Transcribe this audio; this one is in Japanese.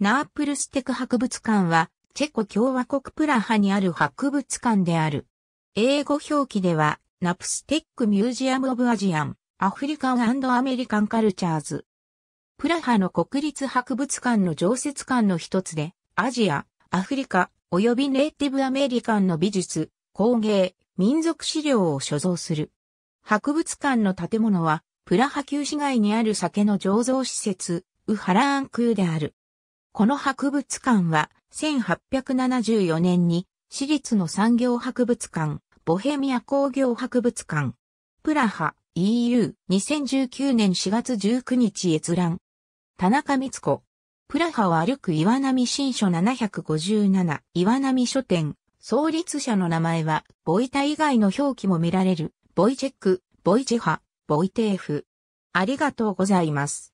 ナープルステク博物館は、チェコ共和国プラハにある博物館である。英語表記では、ナプステックミュージアム・オブ・アジアン、アフリカンアメリカン・カルチャーズ。プラハの国立博物館の常設館の一つで、アジア、アフリカ、及びネイティブアメリカンの美術、工芸、民族資料を所蔵する。博物館の建物は、プラハ旧市街にある酒の醸造施設、ウハラーンクーである。この博物館は1874年に私立の産業博物館、ボヘミア工業博物館、プラハ EU 2019年4月19日閲覧。田中光子。プラハを歩く岩波新書757岩波書店。創立者の名前は、ボイタ以外の表記も見られる、ボイチェック、ボイチェハ、ボイテーフ。ありがとうございます。